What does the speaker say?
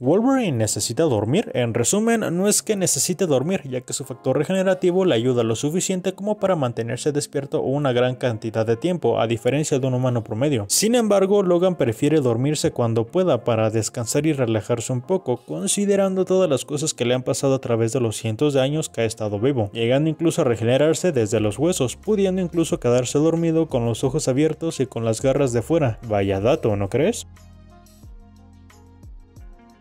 Wolverine necesita dormir, en resumen no es que necesite dormir ya que su factor regenerativo le ayuda lo suficiente como para mantenerse despierto una gran cantidad de tiempo a diferencia de un humano promedio. Sin embargo Logan prefiere dormirse cuando pueda para descansar y relajarse un poco considerando todas las cosas que le han pasado a través de los cientos de años que ha estado vivo, llegando incluso a regenerarse desde los huesos, pudiendo incluso quedarse dormido con los ojos abiertos y con las garras de fuera. Vaya dato, ¿no crees?